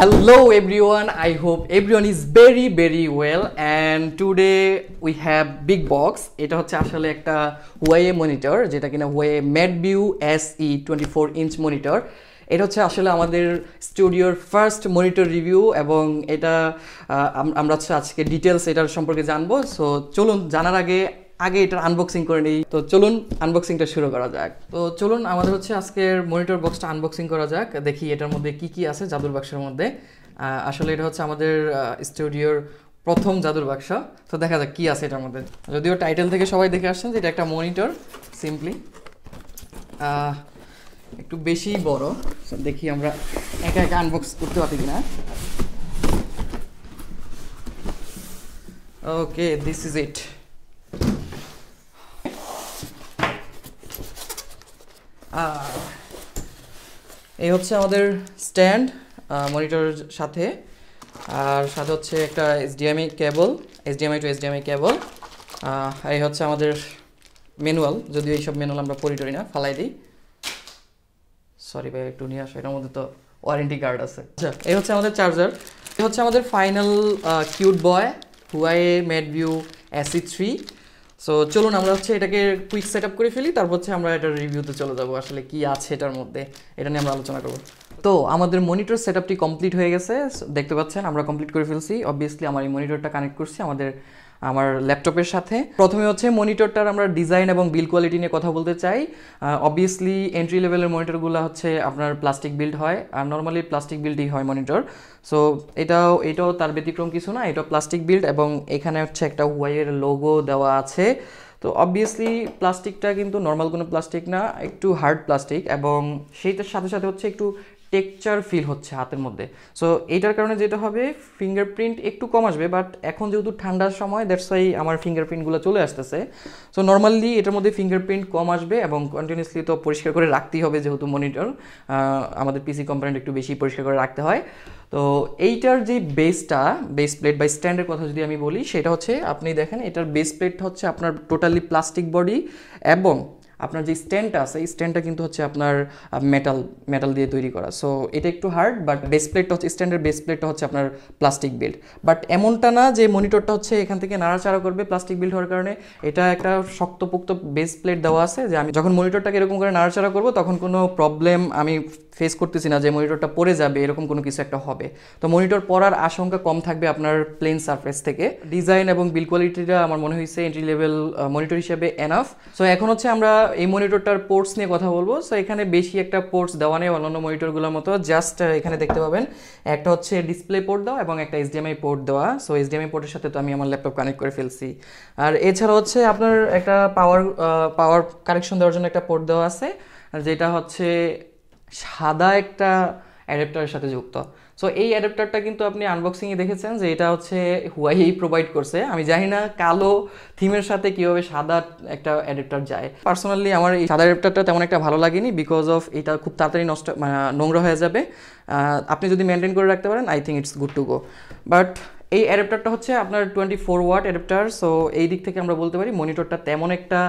hello everyone i hope everyone is very very well and today we have big box এটা is a huawei monitor is a huawei MadView se 24 inch monitor এটা হচ্ছে আসলে আমাদের স্টুডিওর first monitor review এবং এটা আমরা হচ্ছে আজকে ডিটেলস এটার সম্পর্কে জানবো সো চলুন জানার আগে আগে এটার আনবক্সিং করে নিই তো চলুন আনবক্সিংটা শুরু করা যাক তো চলুন আমাদের হচ্ছে আজকের মনিটর বক্সটা আনবক্সিং করা যাক দেখি এটার মধ্যে কি কি আছে জাদুর বাক্সের মধ্যে আসলে এটা হচ্ছে আমাদের স্টুডিওর প্রথম জাদুর বাক্স তো দেখা যাক কি আছে এটার মধ্যে যদিও টাইটেল থেকে সবাই দেখে আসছেন যে এটা একটা মনিটর সিম্পলি একটু বেশি বড় দেখি আমরা একা একা আনবক্স করতে পারি কিনা ওকে দিস ইজ ইট আর এই হচ্ছে আমাদের স্ট্যান্ড মনিটরের সাথে আর সাথে হচ্ছে একটা HDMI cable HDMI to HDMI cable আর এই হচ্ছে আমাদের ম্যানুয়াল যদিও এইসব ম্যানুয়াল আমরা পড়ি টরি না ফালাই দিই সরি ভাই একটু নিয়ে আসো এটার মধ্যে তো ওয়ারেন্টি কার্ড আছে আচ্ছা এই হচ্ছে আমাদের চার্জার এই হচ্ছে আমাদের ফাইনাল কিউট বয় হুয়াই মেড ভিউ অ্যাসিড থ্রি সো চলুন আমরা হচ্ছে এটাকে কুইক সেট আপ করে ফেলি তারপর হচ্ছে আমরা এটার রিভিউতে চলে যাবো আসলে কি আছে এটার মধ্যে এটা নিয়ে আমরা আলোচনা করব তো আমাদের মনিটর সেট আপটি কমপ্লিট হয়ে গেছে দেখতে পাচ্ছেন আমরা কমপ্লিট করে ফেলছি অবভিয়াসলি আমার এই মনিটরটা কানেক্ট করছি আমাদের আমার ল্যাপটপের সাথে প্রথমে হচ্ছে মনিটরটার আমরা ডিজাইন এবং বিল কোয়ালিটি নিয়ে কথা বলতে চাই অবভিয়াসলি এন্ট্রি লেভেলের মনিটরগুলো হচ্ছে আপনার প্লাস্টিক বিল্ড হয় আর নর্মালি প্লাস্টিক বিল্ডই হয় মনিটর সো এটাও এটাও তার ব্যতিক্রম কিছু না এটা প্লাস্টিক বিল্ড এবং এখানে হচ্ছে একটা ওয়াইয়ের লোগো দেওয়া আছে তো অবভিয়াসলি প্লাস্টিকটা কিন্তু নর্মাল কোনো প্লাস্টিক না একটু হার্ড প্লাস্টিক এবং সেইটার সাথে সাথে হচ্ছে একটু টেকচার ফিল হচ্ছে হাতের মধ্যে সো এইটার কারণে যেটা হবে ফিঙ্গারপ্রিন্ট একটু কম আসবে বাট এখন যেহেতু ঠান্ডার সময় দ্যাটস ওয়াই আমার ফিঙ্গারপ্রিন্টগুলো চলে আসতেছে সো নর্মালি এটার মধ্যে ফিঙ্গারপ্রিন্ট কম আসবে এবং কন্টিনিউসলি তো পরিষ্কার করে রাখতেই হবে যেহেতু মনিটর আমাদের পিসি কম্পোনেন্ট একটু বেশি পরিষ্কার করে রাখতে হয় তো এইটার যে বেসটা বেস প্লেট বা স্ট্যান্ডের কথা যদি আমি বলি সেটা হচ্ছে আপনি দেখেন এটার বেস প্লেট হচ্ছে আপনার টোটালি প্লাস্টিক বডি এবং আপনার যে স্ট্যান্ডটা আছে এই স্ট্যান্ডটা কিন্তু হচ্ছে আপনার মেটাল মেটাল দিয়ে তৈরি করা সো এটা একটু হার্ড বাট বেস প্লেটটা হচ্ছে স্ট্যান্ডের বেস প্লেটটা হচ্ছে আপনার প্লাস্টিক বিল্ড বাট এমনটা না যে মনিটরটা হচ্ছে এখান থেকে নাড়াচাড়া করবে প্লাস্টিক বিল্ড হওয়ার কারণে এটা একটা শক্তপোক্ত বেস প্লেট দেওয়া আছে যে আমি যখন মনিটরটাকে এরকম করে নাড়াচাড়া করবো তখন কোনো প্রবলেম আমি ফেস করতেছি না যে মনিটরটা পড়ে যাবে এরকম কোনো কিছু একটা হবে তো মনিটর পড়ার আশঙ্কা কম থাকবে আপনার প্লেন সারফেস থেকে ডিজাইন এবং বিল কোয়ালিটিটা আমার মনে হয়েছে এন্ট্রি লেভেল মনিটর হিসেবে এনাফ সো এখন হচ্ছে আমরা এই মনিটরটার পোর্টস নিয়ে কথা বলবো সো এখানে বেশি একটা পোর্টস দেওয়া নেই অন্যান্য মনিটরগুলোর মতো জাস্ট এখানে দেখতে পাবেন একটা হচ্ছে ডিসপ্লে পোর্ট দেওয়া এবং একটা এইচডিএমআই পোর্ট দেওয়া সো এইচডিএমআই পোর্টের সাথে তো আমি আমার ল্যাপটপ কানেক্ট করে ফেলছি আর এছাড়া হচ্ছে আপনার একটা পাওয়ার পাওয়ার কানেকশন দেওয়ার জন্য একটা পোর্ট দেওয়া আছে যেটা হচ্ছে সাদা একটা অ্যাডাপ্টারের সাথে যুক্ত সো এই অ্যাডাপ্টারটা কিন্তু আপনি আনবক্সিংয়ে দেখেছেন যে এটা হচ্ছে হুয়াই প্রোভাইড করছে আমি জানি না কালো থিমের সাথে কীভাবে সাদা একটা অ্যাডাপ্টার যায় পার্সোনালি আমার এই সাদা অ্যাডাপ্টারটা তেমন একটা ভালো লাগেনি বিকজ অফ এটা খুব তাড়াতাড়ি নষ্ট মানে নোংরা হয়ে যাবে আপনি যদি মেনটেন করে রাখতে পারেন I think it's good to go but এই অ্যাডাপ্টারটা হচ্ছে আপনার twenty four watt adapter so এই দিক থেকে আমরা বলতে পারি মনিটরটা তেমন একটা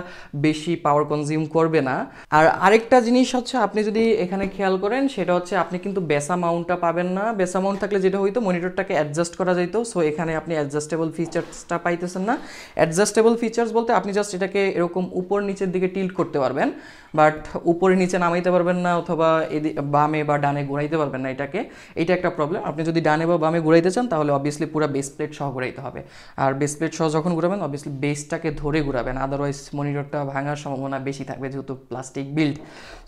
বেশি পাওয়ার কনজিউম করবে না আর আরেকটা জিনিস হচ্ছে আপনি যদি এখানে খেয়াল করেন সেটা হচ্ছে আপনি কিন্তু বেসা মাউন্টটা পাবেন না বেসা মাউন্ট থাকলে যেটা হইতো মনিটরটাকে অ্যাডজাস্ট করা যাইতো সো এখানে আপনি অ্যাডজাস্টেবল ফিচার্সটা পাইতেছেন না অ্যাডজাস্টেবল ফিচার্স বলতে আপনি জাস্ট এটাকে এরকম উপর নিচের দিকে টিল্ট করতে পারবেন বাট উপরে নিচে নামাইতে পারবেন না অথবা বামে বা ডানে ঘুরাইতে পারবেন না এটাকে এটা একটা প্রবলেম আপনি যদি ডানে বা বামে ঘুরাইতে চান তাহলে অবভিয়াসলি পুরো বেস প্লেট সহ ঘুরাইতে হবে আর বেস প্লেট সহ যখন ঘুরাবেন অবভিয়াসলি বেসটাকে ধরে ঘুরাবেন আদারওয়াইজ মনিটরটা ভাঙার সম্ভাবনা বেশি থাকবে যেহেতু প্লাস্টিক বিল্ড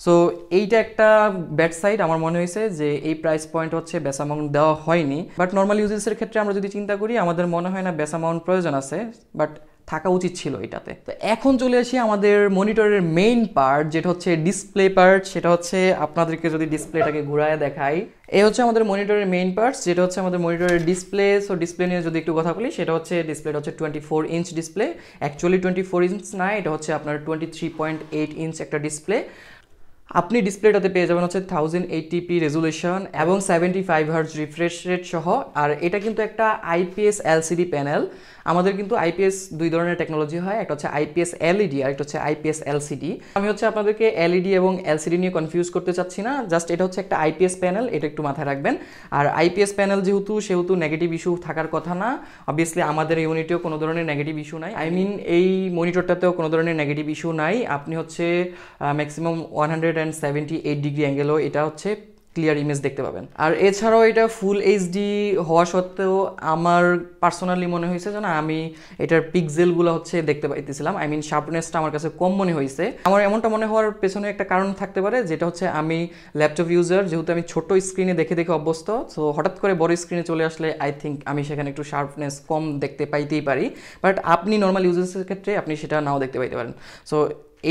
সো এইটা একটা ব্যাড সাইড আমার মনে হয়েছে যে এই প্রাইস পয়েন্ট হচ্ছে বেস অ্যামাউন্ট দেওয়া হয়নি বাট নর্মাল ইউজেসের ক্ষেত্রে আমরা যদি চিন্তা করি আমাদের মনে হয় না বেস অ্যামাউন্ট প্রয়োজন আছে বাট থাকা উচিত ছিল এটাতে তো এখন চলে আসি আমাদের মনিটরের মেইন পার্ট যেটা হচ্ছে ডিসপ্লে পার্ট সেটা হচ্ছে আপনাদেরকে যদি ডিসপ্লেটাকে ঘুরায় দেখাই এ হচ্ছে আমাদের মনিটরের মেইন পার্টস যেটা হচ্ছে আমাদের মনিটরের ডিসপ্লে সো ডিসপ্লে নিয়ে যদি একটু কথা বলি সেটা হচ্ছে ডিসপ্লেটা হচ্ছে twenty four inch display actually twenty four inch না এটা হচ্ছে আপনার twenty three point eight inch একটা ডিসপ্লে আপনি ডিসপ্লেটাতে পেয়ে যাবেন হচ্ছে থাউজেন্ড এইটিপি রেজুলেশন এবং seventy five hertz refresh rate সহ আর এটা কিন্তু একটা আইপিএস এলসিডি প্যানেল আমাদের কিন্তু আইপিএস দুই ধরনের টেকনোলজি হয় একটা হচ্ছে আইপিএস এলইডি e আর একটা হচ্ছে আইপিএস এলসিডি আমি হচ্ছে আপনাদেরকে এলইডি e এবং এলসিডি নিয়ে কনফিউজ করতে চাচ্ছি না জাস্ট এটা হচ্ছে একটা আইপিএস প্যানেল এটা একটু মাথায় রাখবেন আর আইপিএস প্যানেল যেহেতু সেহেতু নেগেটিভ ইস্যু থাকার কথা না অবভিয়াসলি আমাদের ইউনিটেও কোনো ধরনের নেগেটিভ ইস্যু নাই আই মিন এই মনিটরটাতেও কোনো ধরনের নেগেটিভ ইস্যু নাই আপনি হচ্ছে maximum one hundred and seventy eight degree অ্যাঙ্গেলও এটা হচ্ছে ক্লিয়ার ইমেজ দেখতে পাবেন আর এছাড়াও এটা ফুল এইচডি হওয়া সত্ত্বেও আমার পার্সোনালি মনে হয়েছে যেন আমি এটার পিকজেলগুলো হচ্ছে দেখতে পাইতেছিলাম আই মিন শার্পনেসটা আমার কাছে কম মনে হয়েছে আমার এমনটা মনে হওয়ার পেছনে একটা কারণ থাকতে পারে যেটা হচ্ছে আমি ল্যাপটপ ইউজার যেহেতু আমি ছোট স্ক্রিনে দেখে দেখে অভ্যস্ত সো হঠাৎ করে বড় স্ক্রিনে চলে আসলে আই থিঙ্ক আমি সেখানে একটু শার্পনেস কম দেখতে পাইতেই পারি বাট আপনি নর্মাল ইউজার্সের ক্ষেত্রে আপনি সেটা নাও দেখতে পাইতে পারেন সো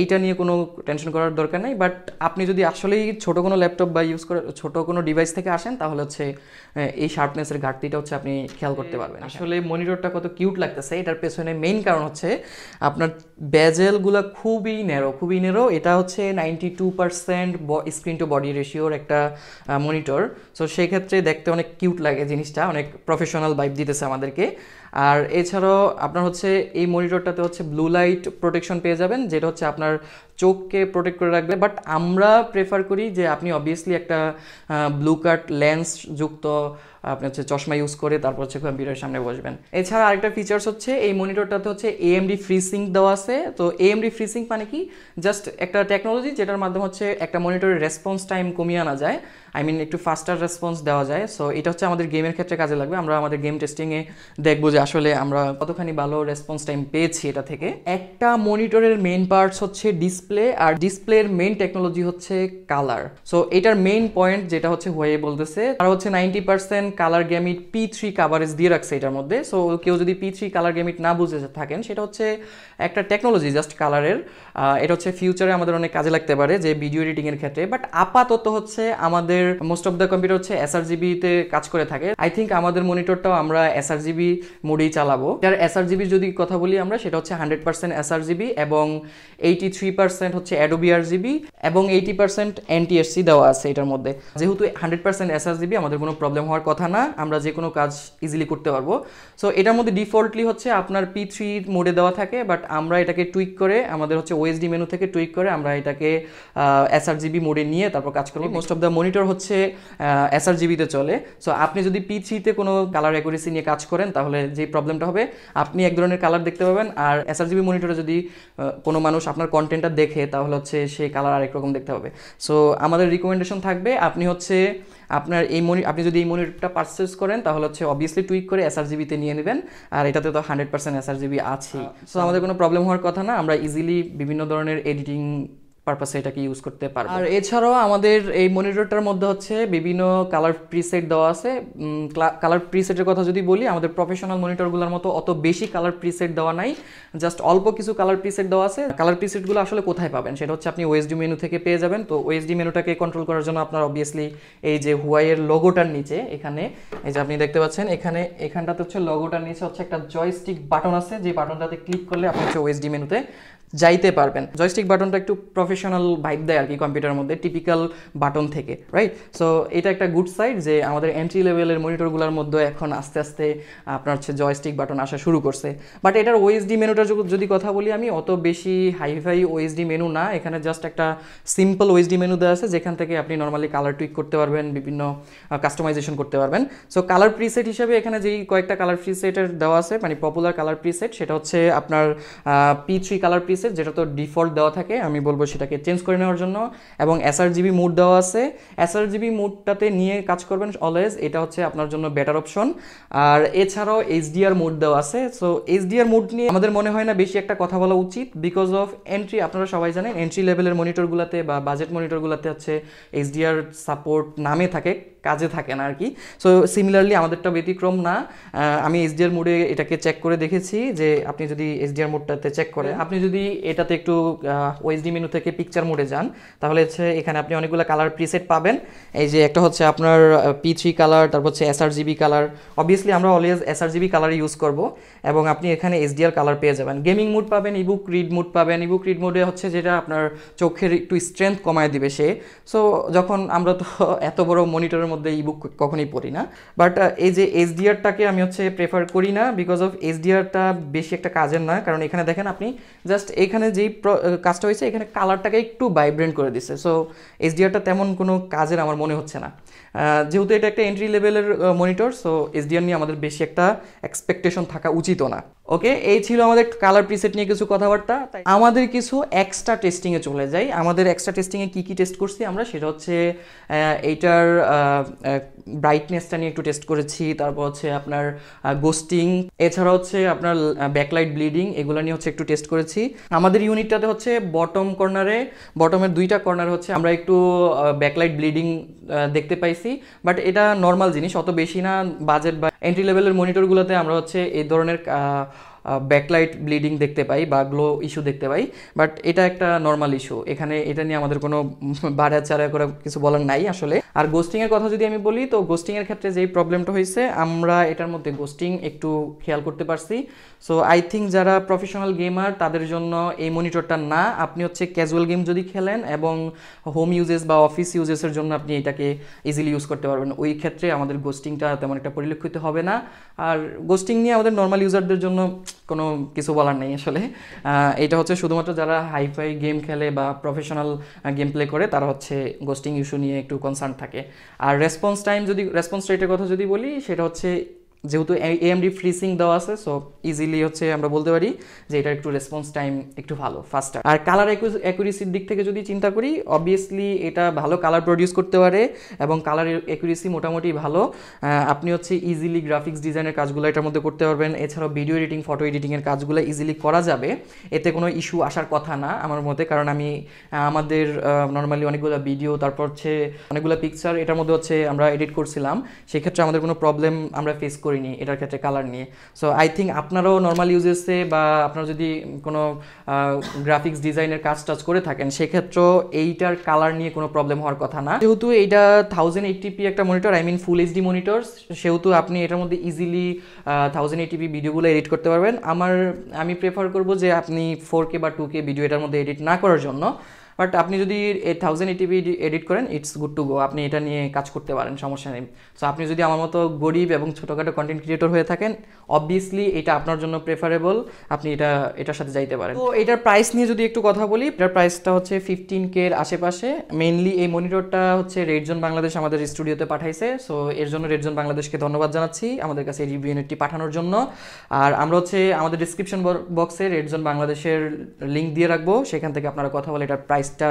এইটা নিয়ে কোনো টেনশন করার দরকার নেই বাট আপনি যদি আসলেই ছোট কোনো ল্যাপটপ বা ইউজ করে ছোট কোনো ডিভাইস থেকে আসেন তাহলে হচ্ছে এই শার্পনেসের ঘাটতিটা হচ্ছে আপনি খেয়াল করতে পারবেন হ্যাঁ, আসলে মনিটরটা কত কিউট লাগতেছে এটার পেছনে মেইন কারণ হচ্ছে আপনার ব্যাজেলগুলো খুবই ন্যারো খুবই ন্যারো এটা হচ্ছে ninety two percent screen to body রেশিওর একটা মনিটর সো সেক্ষেত্রে দেখতে অনেক কিউট লাগে জিনিসটা অনেক প্রফেশনাল ভাইব দিতেছে আমাদেরকে আর এছাড়াও আপনার হচ্ছে এই মনিটরটাতে হচ্ছে ব্লু লাইট প্রোটেকশন পেয়ে যাবেন যেটা হচ্ছে আপনার চোখকে প্রোটেক্ট করে রাখবে বাট আমরা প্রেফার করি যে আপনি অবভিয়াসলি একটা ব্লু কাট লেন্স যুক্ত আপনি হচ্ছে চশমা ইউজ করে তারপর হচ্ছে কম্পিউটারের সামনে বসবেন এছাড়া আরেকটা ফিচার্স হচ্ছে এই মনিটরটাতে হচ্ছে এএমডি ফ্রিসিং দেওয়া আছে তো এএমডি ফ্রিসিং মানে কি জাস্ট একটা টেকনোলজি যেটার মাধ্যমে হচ্ছে একটা মনিটরের রেসপন্স টাইম কমিয়ে আনা যায় আই মিন একটু ফাস্টার রেসপন্স দেওয়া যায় সো এটা হচ্ছে আমাদের গেমের ক্ষেত্রে কাজে লাগবে আমরা আমাদের গেম টেস্টিংয়ে দেখবো যে আসলে আমরা কতখানি ভালো রেসপন্স টাইম পেয়েছি এটা থেকে একটা মনিটরের মেন পার্টস হচ্ছে ডিস ডিসপ্লে আর ডিসপ্লের মেইন টেকনোলজি হচ্ছে কালার সো এটার মেইন পয়েন্ট যেটা হচ্ছে হয়ে বলতেছে তারা হচ্ছে ninety percent colour gamut P three coverage দিয়ে রাখছে এটার মধ্যে সো কেউ যদি পি থ্রি কালার গ্যামিট না বুঝে থাকেন সেটা হচ্ছে একটা টেকনোলজি জাস্ট কালারের এটা হচ্ছে ফিউচারে আমাদের অনেক কাজে লাগতে পারে যে ভিডিও এডিটিংয়ের ক্ষেত্রে বাট আপাতত হচ্ছে আমাদের মোস্ট অফ দ্য কম্পিউটার হচ্ছে এসআর জিবিতে কাজ করে থাকে আই থিঙ্ক আমাদের মনিটরটাও আমরা এসআর জিবি মোডেই চালাবো যার আর জিবির যদি কথা বলি আমরা সেটা হচ্ছে হান্ড্রেড পার্সেন্ট এসআর জিবি এবং এইটি থ্রি পার্সেন্ট হচ্ছে অ্যাডোবি আর জিবি এবং এইটি পার্সেন্ট এনটিএসসি দেওয়া আছে এটার মধ্যে যেহেতু হান্ড্রেড পার্সেন্ট এস এসআরজিবি আমাদের কোনো প্রবলেম হওয়ার কথা না আমরা যে কোনো কাজ ইজিলি করতে পারবো সো এটার মধ্যে ডিফল্টলি হচ্ছে আপনার পি থ্রি মোডে দেওয়া থাকে বাট আমরা এটাকে টুইক করে আমাদের হচ্ছে ওএসডি মেনু থেকে টুইক করে আমরা এটাকে এস আর জিবি মোডে নিয়ে তারপর কাজ করবো মোস্ট অফ দ্য মনিটর হচ্ছে এস আর জিবিতে চলে সো আপনি যদি পি থ্রিতে কোনো কালার অ্যাকুরেসি নিয়ে কাজ করেন তাহলে যে প্রবলেমটা হবে আপনি এক ধরনের কালার দেখতে পাবেন আর এস আর জিবি মনিটরে যদি কোনো মানুষ আপনার কন্টেন্টটা দেখে তাহলে হচ্ছে সেই কালার আরেক রকম দেখতে হবে সো আমাদের রিকমেন্ডেশন থাকবে আপনি হচ্ছে আপনার এই মনি আপনি যদি এই মনিটরটা পারচেস করেন তাহলে হচ্ছে অবভিয়াসলি টুইক করে এস তে নিয়ে নেবেন আর এটাতে তো হান্ড্রেড পার্সেন্ট জিবি আছেই সো আচ্ছা। আমাদের কোনো প্রবলেম হওয়ার কথা না আমরা ইজিলি বিভিন্ন ধরনের এডিটিং পারপাসে এটাকে ইউজ করতে পারবো আর এছাড়াও আমাদের এই মনিটরটার মধ্যে হচ্ছে বিভিন্ন কালার প্রিসেট দেওয়া আছে কালার প্রিসেটের কথা যদি বলি আমাদের প্রফেশনাল মনিটরগুলোর মতো অত বেশি কালার প্রিসেট দেওয়া নাই জাস্ট অল্প কিছু কালার প্রিসেট দেওয়া আছে কালার প্রিসেটগুলো আসলে কোথায় পাবেন সেটা হচ্ছে আপনি ওএসডি মেনু থেকে পেয়ে যাবেন তো ওএসডি মেনুটাকে কন্ট্রোল করার জন্য আপনার অবভিয়াসলি এই যে হুয়াইয়ের লোগোটার নিচে এখানে এই যে আপনি দেখতে পাচ্ছেন এখানে এখানটাতে হচ্ছে লোগোটার নিচে হচ্ছে একটা জয়স্টিক বাটন আছে যে বাটনটাতে ক্লিক করলে আপনি হচ্ছে ওএসডি মেনুতে যাইতে পারবেন জয়স্টিক বাটনটা একটু প্রফেশনাল ভাইব দেয় আর কি কম্পিউটারের মধ্যে টিপিক্যাল বাটন থেকে রাইট সো এটা একটা গুড সাইড যে আমাদের এন্ট্রি লেভেলের মনিটরগুলোর মধ্যে এখন আস্তে আস্তে আপনার হচ্ছে জয়স্টিক বাটন আসা শুরু করছে বাট এটার ওএসডি মেনুটার যদি কথা বলি আমি অত বেশি হাইফাই ওএসডি মেনু না এখানে জাস্ট একটা সিম্পল ওএসডি মেনু দেওয়া আছে যেখান থেকে আপনি নর্মালি কালার টুইক করতে পারবেন বিভিন্ন কাস্টমাইজেশন করতে পারবেন সো কালার প্রিসেট হিসেবে এখানে যেই কয়েকটা কালার প্রিসেটের দেওয়া আছে মানে পপুলার কালার প্রিসেট সেটা হচ্ছে আপনার পি থ্রি কালার প্রিসেট এর যেটা তো ডিফল্ট দেওয়া থাকে আমি বলবো সেটাকে চেঞ্জ করে নেওয়ার জন্য এবং এসআরজিবি মুড দেওয়া আছে এসআরজিবি মুডটাতে নিয়ে কাজ করবেন অলওয়েজ এটা হচ্ছে আপনার জন্য বেটার অপশন আর এছাড়াও এইচডিআর মুড দেওয়া আছে সো এইচডিআর মুড নিয়ে আমাদের মনে হয় না বেশি একটা কথা বলা উচিত বিকজ অফ এন্ট্রি আপনারা সবাই জানেন এন্ট্রি লেভেলের মনিটরগুলোতে বা বাজেট মনিটরগুলোতে হচ্ছে এইচডিআর সাপোর্ট নামে থাকে কাজে থাকে না আর কি সো সিমিলারলি আমাদেরটা ব্যতিক্রম না আমি এসডিআর মোডে এটাকে চেক করে দেখেছি যে আপনি যদি এসডিআর মোডটাতে চেক করেন আপনি যদি এটাতে একটু ওএসডি মেনু থেকে পিকচার মোডে যান তাহলে হচ্ছে এখানে আপনি অনেকগুলো কালার প্রিসেট পাবেন এই যে একটা হচ্ছে আপনার পি থ্রি কালার তারপর হচ্ছে জিবি কালার অবভিয়াসলি আমরা অলওয়েজ জিবি কালার ইউজ করব এবং আপনি এখানে এসডিআর কালার পেয়ে যাবেন গেমিং মোড পাবেন ইবুক রিড মোড পাবেন ইবুক রিড মোডে হচ্ছে যেটা আপনার চোখের একটু স্ট্রেংথ কমায় দিবে সে সো যখন আমরা তো এত বড় মনিটরের মধ্যে বুক কখনই পড়ি না বাট এই যে এসডিআরটাকে আমি হচ্ছে প্রেফার করি না বিকজ অফ এসডিআরটা বেশি একটা কাজের না কারণ এখানে দেখেন আপনি জাস্ট এখানে যেই কাজটা হয়েছে এখানে কালারটাকে একটু ভাইব্রেন্ট করে দিচ্ছে সো এসডিআরটা তেমন কোনো কাজের আমার মনে হচ্ছে না যেহেতু এটা একটা এন্ট্রি লেভেলের মনিটর সো এসডিআর নিয়ে আমাদের বেশি একটা এক্সপেকটেশন থাকা উচিতও না ওকে এই ছিল আমাদের কালার প্রিসেট নিয়ে কিছু কথাবার্তা তাই আমাদের কিছু এক্সট্রা টেস্টিংয়ে চলে যাই আমাদের এক্সট্রা টেস্টিংয়ে কী কী টেস্ট করছি আমরা সেটা হচ্ছে এইটার ব্রাইটনেসটা নিয়ে একটু টেস্ট করেছি তারপর হচ্ছে আপনার গোস্টিং এছাড়া হচ্ছে আপনার ব্যাকলাইট ব্লিডিং এগুলো নিয়ে হচ্ছে একটু টেস্ট করেছি আমাদের ইউনিটটাতে হচ্ছে বটম কর্নারে বটমের দুইটা কর্নার হচ্ছে আমরা একটু ব্যাকলাইট ব্লিডিং দেখতে পাইছি বাট এটা নর্মাল জিনিস অত বেশি না বাজেট বা এন্ট্রি লেভেলের মনিটরগুলোতে আমরা হচ্ছে এই ধরনের ব্যাকলাইট ব্লিডিং দেখতে পাই বা গ্লো ইস্যু দেখতে পাই বাট এটা একটা নর্মাল ইস্যু এখানে এটা নিয়ে আমাদের কোনো বাড়া চাড়া করে কিছু বলার নাই আসলে আর গোস্টিংয়ের কথা যদি আমি বলি তো গোস্টিংয়ের ক্ষেত্রে যেই প্রবলেমটা হয়েছে আমরা এটার মধ্যে গোস্টিং একটু খেয়াল করতে পারছি সো আই থিঙ্ক যারা প্রফেশনাল গেমার তাদের জন্য এই মনিটরটা না আপনি হচ্ছে ক্যাজুয়াল গেম যদি খেলেন এবং হোম ইউজেস বা অফিস ইউজেসের জন্য আপনি এটাকে ইজিলি ইউজ করতে পারবেন ওই ক্ষেত্রে আমাদের গোস্টিংটা তেমন একটা পরিলক্ষিত হবে না আর গোস্টিং নিয়ে আমাদের নর্মাল ইউজারদের জন্য কোনো কিছু বলার নেই আসলে এটা হচ্ছে শুধুমাত্র যারা হাইফাই গেম খেলে বা প্রফেশনাল গেম প্লে করে তারা হচ্ছে গোস্টিং ইস্যু নিয়ে একটু কনসার্ন থাকে আর রেসপন্স টাইম যদি রেসপন্স রেটের কথা যদি বলি সেটা হচ্ছে যেহেতু এএমডি ফ্রিসিং দেওয়া আছে সো ইজিলি হচ্ছে আমরা বলতে পারি যে এটার একটু রেসপন্স টাইম একটু ভালো ফাস্টার আর কালার অ্যাকুরেসির দিক থেকে যদি চিন্তা করি অবভিয়াসলি এটা ভালো কালার প্রডিউস করতে পারে এবং কালার অ্যাকুরেসি মোটামুটি ভালো আপনি হচ্ছে ইজিলি গ্রাফিক্স ডিজাইনের কাজগুলো এটার মধ্যে করতে পারবেন এছাড়াও ভিডিও এডিটিং ফটো এডিটিংয়ের কাজগুলো ইজিলি করা যাবে এতে কোনো ইস্যু আসার কথা না আমার মতে কারণ আমি আমাদের নর্মালি অনেকগুলো ভিডিও তারপর হচ্ছে অনেকগুলো পিকচার এটার মধ্যে হচ্ছে আমরা এডিট করছিলাম সেক্ষেত্রে আমাদের কোনো প্রবলেম আমরা ফেস করি করিনি এটার ক্ষেত্রে কালার নিয়ে সো আই থিঙ্ক আপনারাও নর্মাল ইউজেসে বা আপনারা যদি কোনো গ্রাফিক্স ডিজাইনের কাজ টাজ করে থাকেন সেক্ষেত্রেও এইটার কালার নিয়ে কোনো প্রবলেম হওয়ার কথা না যেহেতু এইটা থাউজেন্ড এইটিপি একটা monitor I mean full HD monitor সেহেতু আপনি এটার মধ্যে ইজিলি থাউজেন্ড এইটিপি ভিডিওগুলো এডিট করতে পারবেন আমার আমি প্রেফার করব যে আপনি ফোর কে বা টু কে ভিডিও এটার মধ্যে এডিট না করার জন্য বাট আপনি যদি থাউজেন্ড এটিপি এডিট করেন ইটস গুড টু গো আপনি এটা নিয়ে কাজ করতে পারেন সমস্যা নেই সো আপনি যদি আমার মতো গরিব এবং ছোটোখাটো কন্টেন্ট ক্রিয়েটর হয়ে থাকেন অবভিয়াসলি এটা আপনার জন্য প্রেফারেবল আপনি এটা এটার সাথে যাইতে পারেন তো এটার প্রাইস নিয়ে যদি একটু কথা বলি এটার প্রাইসটা হচ্ছে ফিফটিন কের আশেপাশে মেনলি এই মনিটরটা হচ্ছে রেডজন বাংলাদেশ আমাদের স্টুডিওতে পাঠাইছে সো এর জন্য রেডজন বাংলাদেশকে ধন্যবাদ জানাচ্ছি আমাদের কাছে রিভিউ ইউনিটটি পাঠানোর জন্য আর আমরা হচ্ছে আমাদের ডিসক্রিপশন বক্সে রেডজন বাংলাদেশের লিঙ্ক দিয়ে রাখবো সেখান থেকে আপনারা কথা বলে এটার প্রাইস প্রাইসটা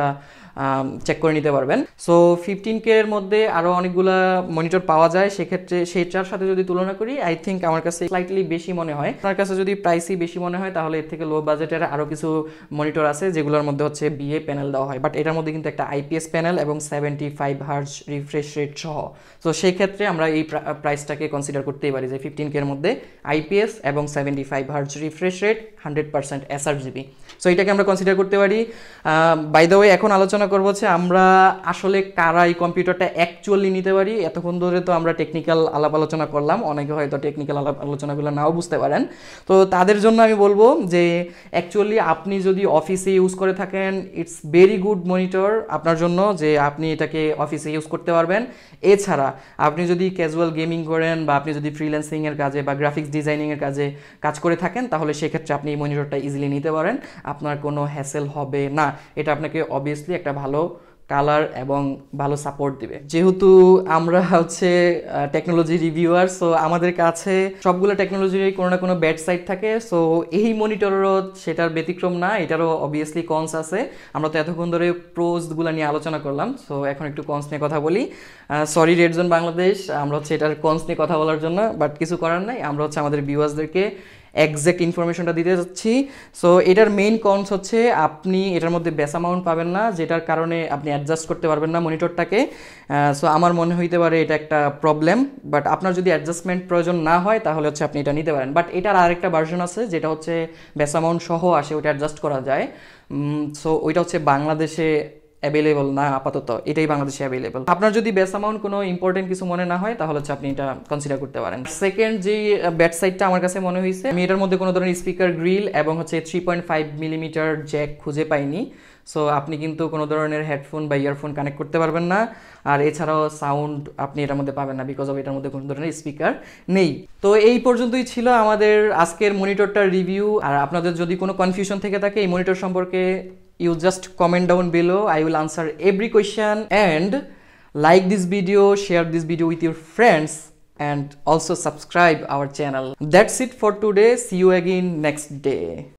চেক করে নিতে পারবেন সো ফিফটিন কে এর মধ্যে আরও অনেকগুলা মনিটর পাওয়া যায় সেক্ষেত্রে সেটার সাথে যদি তুলনা করি আই থিঙ্ক আমার কাছে স্লাইটলি বেশি মনে হয় আপনার কাছে যদি প্রাইসই বেশি মনে হয় তাহলে এর থেকে লো বাজেটের আরও কিছু মনিটর আছে যেগুলোর মধ্যে হচ্ছে বিএ প্যানেল দেওয়া হয় বাট এটার মধ্যে কিন্তু একটা আইপিএস প্যানেল এবং seventy five hertz refresh rate সহ সো সেই ক্ষেত্রে আমরা এই প্রাইসটাকে কনসিডার করতেই পারি যে ফিফটিন কের মধ্যে আইপিএস এবং seventy five hertz refresh rate hundred percent sRGB so এটাকে আমরা কনসিডার করতে পারি বাই বাই দ্য ওয়ে এখন আলোচনা করবো হচ্ছে আমরা আসলে কারা এই কম্পিউটারটা অ্যাকচুয়ালি নিতে পারি এতক্ষণ ধরে তো আমরা টেকনিক্যাল আলাপ আলোচনা করলাম অনেকে হয়তো টেকনিক্যাল আলাপ আলোচনাগুলো নাও বুঝতে পারেন তো তাদের জন্য আমি বলবো যে অ্যাকচুয়ালি আপনি যদি অফিসে ইউজ করে থাকেন ইটস ভেরি গুড মনিটর আপনার জন্য যে আপনি এটাকে অফিসে ইউজ করতে পারবেন এছাড়া আপনি যদি ক্যাজুয়াল গেমিং করেন বা আপনি যদি ফ্রিল্যান্সিংয়ের কাজে বা গ্রাফিক্স ডিজাইনিংয়ের কাজে কাজ করে থাকেন তাহলে সেক্ষেত্রে আপনি এই মনিটরটা ইজিলি নিতে পারেন আপনার কোনো হ্যাসেল হবে না এটা আপনাকে আপনাকে অবভিয়াসলি একটা ভালো কালার এবং ভালো সাপোর্ট দিবে যেহেতু আমরা হচ্ছে টেকনোলজি রিভিউয়ার সো আমাদের কাছে সবগুলো টেকনোলজি কোনো না কোনো ব্যাড সাইড থাকে সো এই মনিটরেরও সেটার ব্যতিক্রম না এটারও অবভিয়াসলি কনস আছে আমরা তো এতক্ষণ ধরে প্রোজগুলো নিয়ে আলোচনা করলাম সো এখন একটু কনস নিয়ে কথা বলি সরি রেডজন বাংলাদেশ আমরা হচ্ছে এটার কনস নিয়ে কথা বলার জন্য বাট কিছু করার নাই আমরা হচ্ছে আমাদের ভিউয়ার্সদেরকে একজ্যাক্ট ইনফরমেশনটা দিতে যাচ্ছি সো এটার মেইন কনস হচ্ছে আপনি এটার মধ্যে ব্যাস অ্যামাউন্ট পাবেন না যেটার কারণে আপনি অ্যাডজাস্ট করতে পারবেন না মনিটরটাকে সো আমার মনে হইতে পারে এটা একটা প্রবলেম বাট আপনার যদি অ্যাডজাস্টমেন্ট প্রয়োজন না হয় তাহলে হচ্ছে আপনি এটা নিতে পারেন বাট এটার আরেকটা ভার্সন আছে যেটা হচ্ছে ব্যাস অ্যামাউন্ট সহ আসে ওটা অ্যাডজাস্ট করা যায় সো ওইটা হচ্ছে বাংলাদেশে অ্যাভেলেবল না আপাতত এটাই বাংলাদেশে অ্যাভেলেবল আপনার যদি বেস অ্যামাউন্ট কোনো ইম্পর্টেন্ট কিছু মনে না হয় তাহলে হচ্ছে আপনি এটা কনসিডার করতে পারেন সেকেন্ড যে ব্যাট সাইডটা আমার কাছে মনে হয়েছে আমি এটার মধ্যে কোনো ধরনের স্পিকার গ্রিল এবং হচ্ছে three point five millimetre jack খুঁজে পাইনি সো আপনি কিন্তু কোনো ধরনের হেডফোন বা ইয়ারফোন কানেক্ট করতে পারবেন না আর এছাড়াও সাউন্ড আপনি এটার মধ্যে পাবেন না বিকজ অফ এটার মধ্যে কোনো ধরনের স্পিকার নেই তো এই পর্যন্তই ছিল আমাদের আজকের মনিটরটার রিভিউ আর আপনাদের যদি কোনো কনফিউশন থেকে থাকে এই মনিটর সম্পর্কে you just comment down below i will answer every question and like this video share this video with your friends and also subscribe our channel that's it for today see you again next day